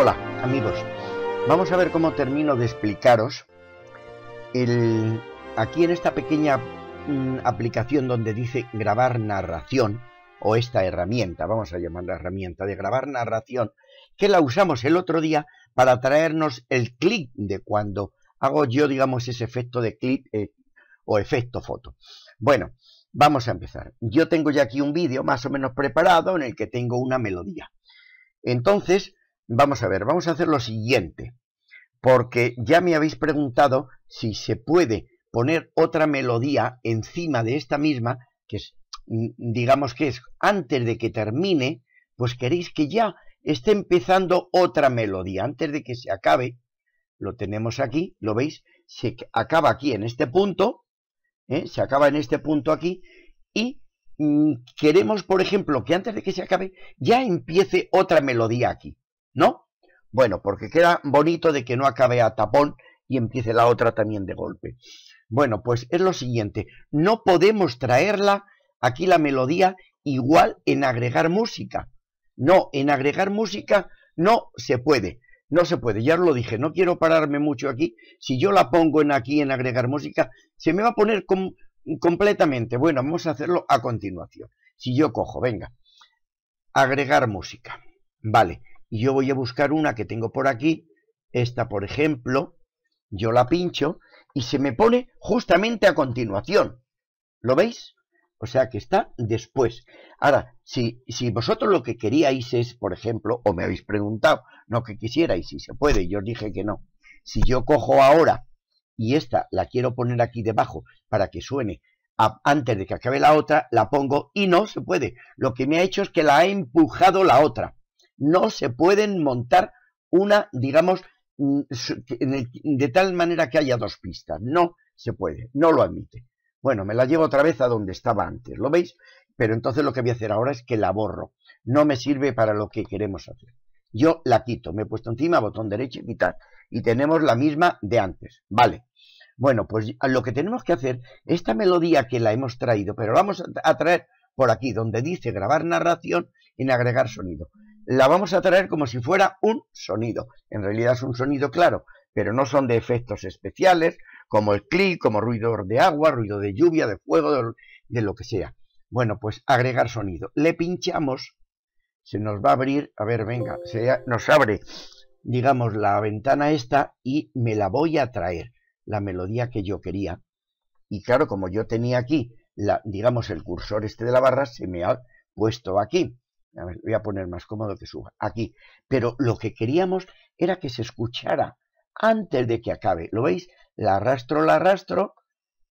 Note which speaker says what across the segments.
Speaker 1: Hola amigos, vamos a ver cómo termino de explicaros aquí en esta pequeña mm, aplicación donde dice grabar narración o esta herramienta, vamos a llamarla herramienta de grabar narración, que la usamos el otro día para traernos el clic de cuando hago yo, digamos, ese efecto de clic eh, o efecto foto. Bueno, vamos a empezar. Yo tengo ya aquí un vídeo más o menos preparado en el que tengo una melodía. Entonces, Vamos a ver, vamos a hacer lo siguiente, porque ya me habéis preguntado si se puede poner otra melodía encima de esta misma, que es, mm, digamos que es antes de que termine, pues queréis que ya esté empezando otra melodía, antes de que se acabe, lo tenemos aquí, lo veis, se acaba aquí en este punto, ¿eh? se acaba en este punto aquí, y mm, queremos, por ejemplo, que antes de que se acabe ya empiece otra melodía aquí. ¿No? Bueno, porque queda bonito de que no acabe a tapón y empiece la otra también de golpe. Bueno, pues es lo siguiente, no podemos traerla aquí la melodía igual en agregar música. No, en agregar música no se puede, no se puede, ya lo dije, no quiero pararme mucho aquí, si yo la pongo en aquí en agregar música, se me va a poner completamente, bueno, vamos a hacerlo a continuación. Si yo cojo, venga, agregar música, vale, y yo voy a buscar una que tengo por aquí, esta por ejemplo, yo la pincho y se me pone justamente a continuación. ¿Lo veis? O sea que está después. Ahora, si, si vosotros lo que queríais es, por ejemplo, o me habéis preguntado, no que quisierais, si se puede, yo os dije que no. Si yo cojo ahora y esta la quiero poner aquí debajo para que suene antes de que acabe la otra, la pongo y no se puede. Lo que me ha hecho es que la ha empujado la otra no se pueden montar una, digamos, mm, de tal manera que haya dos pistas. No se puede, no lo admite. Bueno, me la llevo otra vez a donde estaba antes, ¿lo veis? Pero entonces lo que voy a hacer ahora es que la borro. No me sirve para lo que queremos hacer. Yo la quito, me he puesto encima, botón derecho y quitar. Y tenemos la misma de antes, ¿vale? Bueno, pues lo que tenemos que hacer, esta melodía que la hemos traído, pero la vamos a traer por aquí, donde dice grabar narración en agregar sonido la vamos a traer como si fuera un sonido. En realidad es un sonido claro, pero no son de efectos especiales, como el clic, como ruido de agua, ruido de lluvia, de fuego, de, lo que sea. Bueno, pues agregar sonido. Le pinchamos, se nos va a abrir, a ver, venga, se nos abre, digamos, la ventana esta y me la voy a traer, la melodía que yo quería. Y claro, como yo tenía aquí, la, digamos, el cursor este de la barra, se me ha puesto aquí voy a poner más cómodo que suba. Aquí. Pero lo que queríamos era que se escuchara antes de que acabe. ¿Lo veis? La arrastro, la arrastro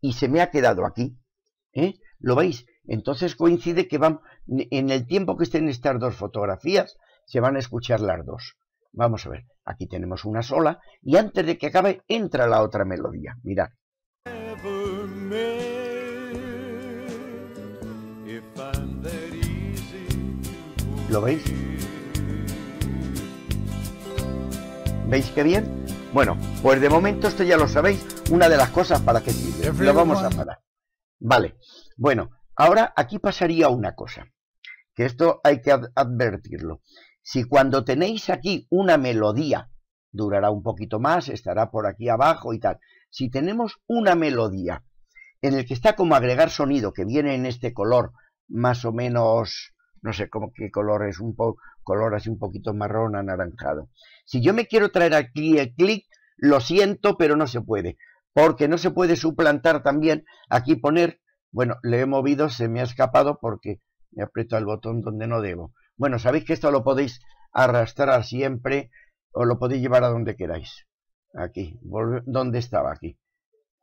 Speaker 1: y se me ha quedado aquí. ¿Eh? ¿Lo veis? Entonces coincide que van, en el tiempo que estén estas dos fotografías, se van a escuchar las dos. Vamos a ver, aquí tenemos una sola y antes de que acabe entra la otra melodía. Mirad. ¿Lo veis? ¿Veis qué bien? Bueno, pues de momento esto ya lo sabéis, una de las cosas para que sirve. Lo vamos a parar. Vale, bueno, ahora aquí pasaría una cosa, que esto hay que advertirlo. Si cuando tenéis aquí una melodía, durará un poquito más, estará por aquí abajo y tal. Si tenemos una melodía en el que está como agregar sonido, que viene en este color más o menos no sé cómo qué color es, un poco, color así un poquito marrón anaranjado. Si yo me quiero traer aquí el clic, lo siento, pero no se puede, porque no se puede suplantar también, aquí poner, bueno, le he movido, se me ha escapado porque me apretado el botón donde no debo. Bueno, sabéis que esto lo podéis arrastrar siempre o lo podéis llevar a donde queráis. Aquí, donde estaba aquí.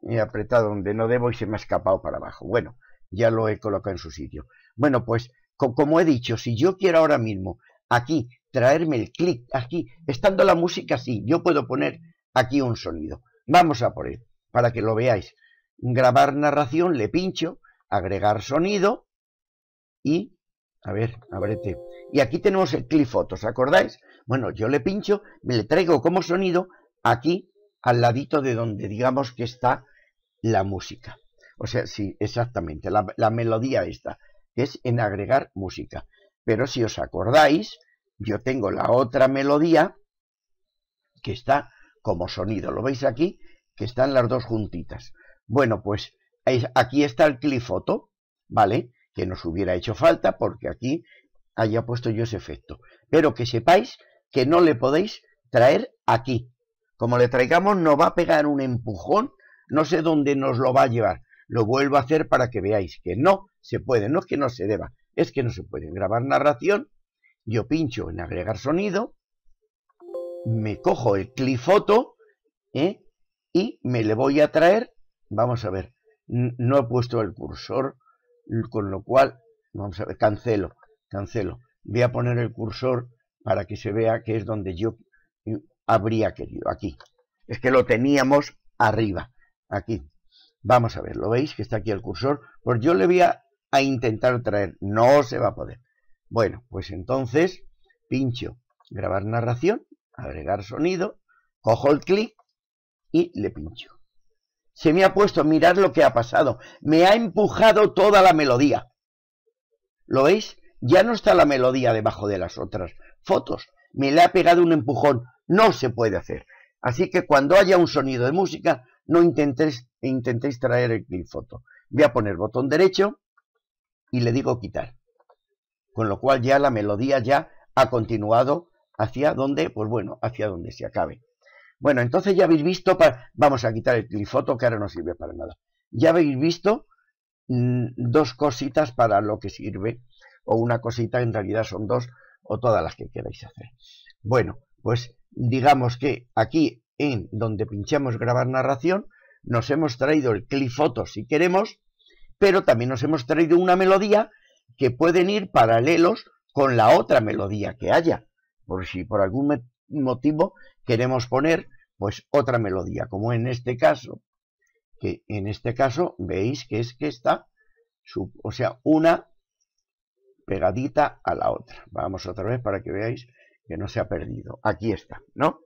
Speaker 1: He apretado donde no debo y se me ha escapado para abajo. Bueno, ya lo he colocado en su sitio. Bueno, pues como he dicho, si yo quiero ahora mismo aquí traerme el clic, aquí, estando la música así, yo puedo poner aquí un sonido. Vamos a por él, para que lo veáis. Grabar narración, le pincho, agregar sonido y, a ver, abrete. Y aquí tenemos el clip ¿os acordáis? Bueno, yo le pincho, me le traigo como sonido aquí al ladito de donde digamos que está la música. O sea, sí, exactamente, la, la melodía está es en agregar música. Pero si os acordáis, yo tengo la otra melodía que está como sonido. Lo veis aquí, que están las dos juntitas. Bueno, pues aquí está el clifoto, ¿vale? Que nos hubiera hecho falta porque aquí haya puesto yo ese efecto. Pero que sepáis que no le podéis traer aquí. Como le traigamos, nos va a pegar un empujón, no sé dónde nos lo va a llevar. Lo vuelvo a hacer para que veáis que no se puede, no es que no se deba, es que no se puede grabar narración, yo pincho en agregar sonido, me cojo el clifoto ¿eh? y me le voy a traer, vamos a ver, no he puesto el cursor, con lo cual, vamos a ver, cancelo, cancelo, voy a poner el cursor para que se vea que es donde yo eh, habría querido, aquí, es que lo teníamos arriba, aquí, vamos a ver, lo veis que está aquí el cursor, pues yo le voy a a intentar traer. No se va a poder. Bueno, pues entonces pincho grabar narración, agregar sonido, cojo el clic y le pincho. Se me ha puesto, mirad lo que ha pasado. Me ha empujado toda la melodía. ¿Lo veis? Ya no está la melodía debajo de las otras fotos. Me le ha pegado un empujón. No se puede hacer. Así que cuando haya un sonido de música, no intentéis, intentéis traer el clic foto. Voy a poner botón derecho, y le digo quitar. Con lo cual ya la melodía ya ha continuado hacia donde, pues bueno, hacia donde se acabe. Bueno, entonces ya habéis visto, vamos a quitar el clifoto que ahora no sirve para nada. Ya habéis visto mm, dos cositas para lo que sirve, o una cosita, en realidad son dos, o todas las que queráis hacer. Bueno, pues digamos que aquí en donde pinchamos grabar narración, nos hemos traído el clifoto si queremos, pero también nos hemos traído una melodía que pueden ir paralelos con la otra melodía que haya, por si por algún motivo queremos poner pues otra melodía, como en este caso, que en este caso veis que es que está, o sea, una pegadita a la otra. Vamos otra vez para que veáis que no se ha perdido. Aquí está, ¿no?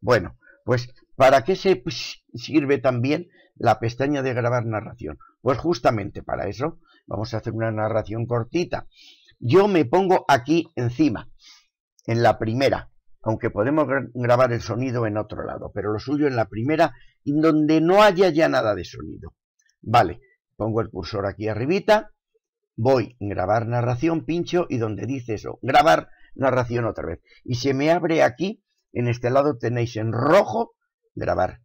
Speaker 1: Bueno, pues ¿Para qué se sirve también la pestaña de grabar narración? Pues justamente para eso. Vamos a hacer una narración cortita. Yo me pongo aquí encima, en la primera, aunque podemos grabar el sonido en otro lado, pero lo suyo en la primera, donde no haya ya nada de sonido. Vale, pongo el cursor aquí arribita, voy a grabar narración, pincho, y donde dice eso, grabar narración otra vez. Y se me abre aquí, en este lado tenéis en rojo grabar.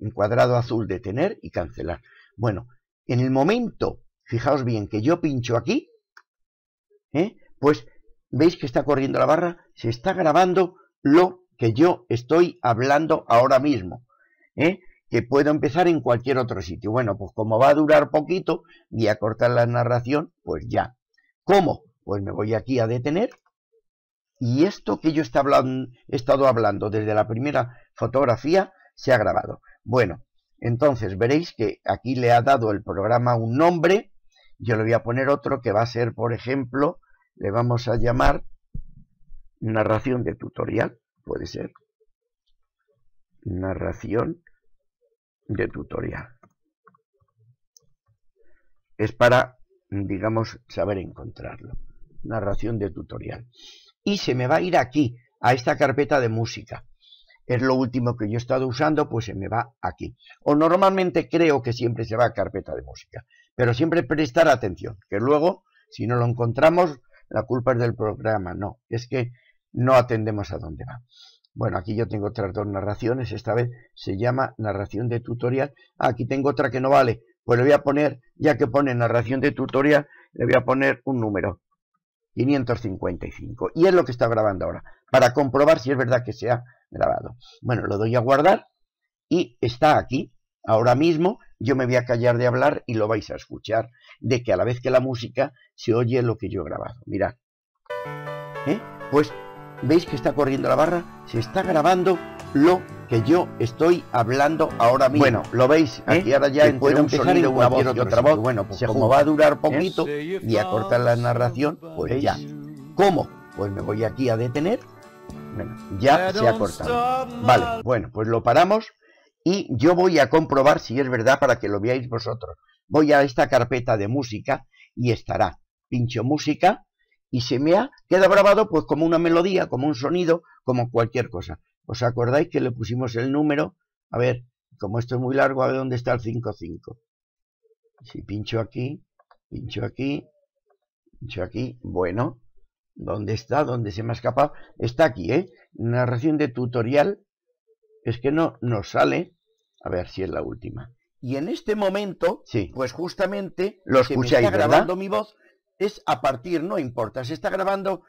Speaker 1: en cuadrado azul, detener y cancelar. Bueno, en el momento, fijaos bien, que yo pincho aquí, ¿eh? pues veis que está corriendo la barra, se está grabando lo que yo estoy hablando ahora mismo, ¿eh? que puedo empezar en cualquier otro sitio. Bueno, pues como va a durar poquito, voy a cortar la narración, pues ya. ¿Cómo? Pues me voy aquí a detener, y esto que yo he estado hablando desde la primera fotografía se ha grabado. Bueno, entonces veréis que aquí le ha dado el programa un nombre. Yo le voy a poner otro que va a ser, por ejemplo, le vamos a llamar narración de tutorial. Puede ser. Narración de tutorial. Es para, digamos, saber encontrarlo. Narración de tutorial. Y se me va a ir aquí, a esta carpeta de música es lo último que yo he estado usando, pues se me va aquí. O normalmente creo que siempre se va a carpeta de música, pero siempre prestar atención, que luego, si no lo encontramos, la culpa es del programa, no, es que no atendemos a dónde va. Bueno, aquí yo tengo otras dos narraciones, esta vez se llama narración de tutorial. Ah, aquí tengo otra que no vale, pues le voy a poner, ya que pone narración de tutorial, le voy a poner un número, 555. Y es lo que está grabando ahora, para comprobar si es verdad que sea grabado. Bueno, lo doy a guardar y está aquí. Ahora mismo yo me voy a callar de hablar y lo vais a escuchar, de que a la vez que la música se oye lo que yo he grabado. mira ¿Eh? Pues veis que está corriendo la barra, se está grabando lo que yo estoy hablando ahora mismo. Bueno, lo veis, ¿Eh? aquí ahora ya un sonido, una voz y otra voz. Bueno, pues como va a durar poquito ¿Eh? y a cortar la narración, pues ya. ¿Cómo? Pues me voy aquí a detener bueno, ya se ha cortado. Vale, bueno, pues lo paramos y yo voy a comprobar si es verdad para que lo veáis vosotros. Voy a esta carpeta de música y estará. Pincho música y se me ha quedado grabado pues como una melodía, como un sonido, como cualquier cosa. ¿Os acordáis que le pusimos el número? A ver, como esto es muy largo, a ver dónde está el 55. Si pincho aquí, pincho aquí, pincho aquí, bueno, ¿Dónde está, donde se me ha escapado, está aquí, ¿eh? Narración de tutorial, es que no nos sale, a ver si es la última. Y en este momento, sí. pues justamente lo escucháis, está grabando mi voz es a partir, no importa, se está grabando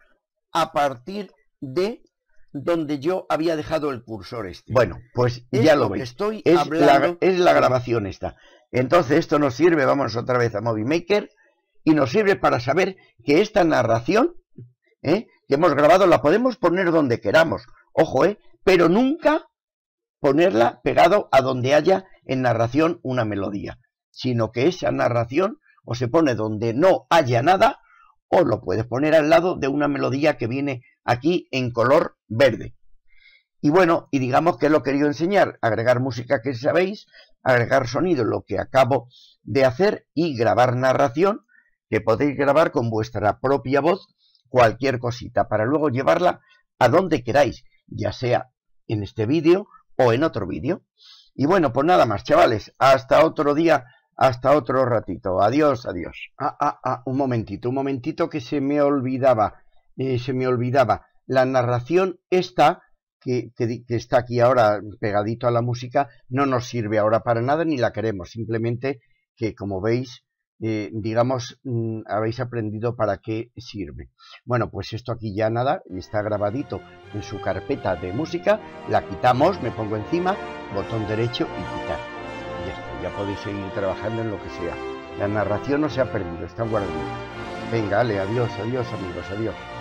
Speaker 1: a partir de donde yo había dejado el cursor este. Bueno, pues ya lo, veis. Estoy es, la, es la grabación esta. Entonces esto nos sirve, vamos otra vez a Movie Maker, y nos sirve para saber que esta narración que ¿eh? hemos grabado, la podemos poner donde queramos, ojo, ¿eh? pero nunca ponerla pegado a donde haya en narración una melodía, sino que esa narración o se pone donde no haya nada, o lo puedes poner al lado de una melodía que viene aquí en color verde. Y bueno, y digamos que lo he querido enseñar, agregar música que sabéis, agregar sonido, lo que acabo de hacer, y grabar narración, que podéis grabar con vuestra propia voz cualquier cosita para luego llevarla a donde queráis, ya sea en este vídeo o en otro vídeo. Y bueno, pues nada más, chavales, hasta otro día, hasta otro ratito. Adiós, adiós. Ah, ah, ah, un momentito, un momentito que se me olvidaba, eh, se me olvidaba. La narración esta, que, está aquí ahora pegadito a la música, no nos sirve ahora para nada ni la queremos, simplemente que, como veis, eh, digamos, mm, habéis aprendido para qué sirve. Bueno, pues esto aquí ya nada, está grabadito en su carpeta de música, la quitamos, me pongo encima, botón derecho y quitar. Ya está, ya podéis seguir trabajando en lo que sea. La narración no se ha perdido, está guardada. Venga, ale, adiós, adiós amigos, adiós.